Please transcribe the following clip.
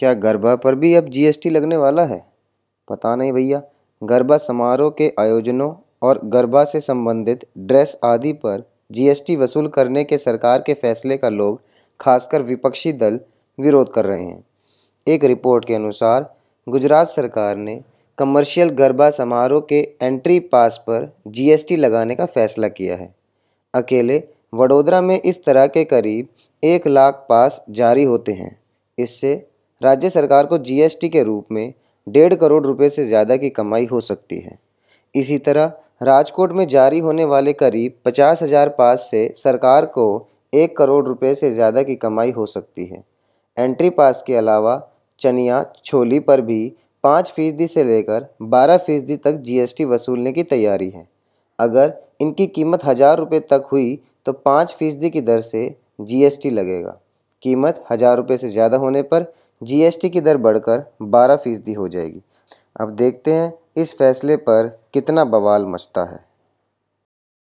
क्या गरबा पर भी अब जीएसटी लगने वाला है पता नहीं भैया गरबा समारोह के आयोजनों और गरबा से संबंधित ड्रेस आदि पर जीएसटी वसूल करने के सरकार के फैसले का लोग खासकर विपक्षी दल विरोध कर रहे हैं एक रिपोर्ट के अनुसार गुजरात सरकार ने कमर्शियल गरबा समारोह के एंट्री पास पर जीएसटी लगाने का फैसला किया है अकेले वडोदरा में इस तरह के करीब एक लाख पास जारी होते हैं इससे राज्य सरकार को जीएसटी के रूप में डेढ़ करोड़ रुपए से ज़्यादा की कमाई हो सकती है इसी तरह राजकोट में जारी होने वाले करीब पचास हज़ार पास से सरकार को एक करोड़ रुपए से ज़्यादा की कमाई हो सकती है एंट्री पास के अलावा चनिया छोली पर भी पाँच फीसदी से लेकर बारह फीसदी तक जीएसटी वसूलने की तैयारी है अगर इनकी कीमत हज़ार रुपये तक हुई तो पाँच फीसदी की दर से जीएसटी लगेगा कीमत हज़ार रुपये से ज़्यादा होने पर जीएसटी की दर बढ़कर बारह फीसदी हो जाएगी अब देखते हैं इस फैसले पर कितना बवाल मचता है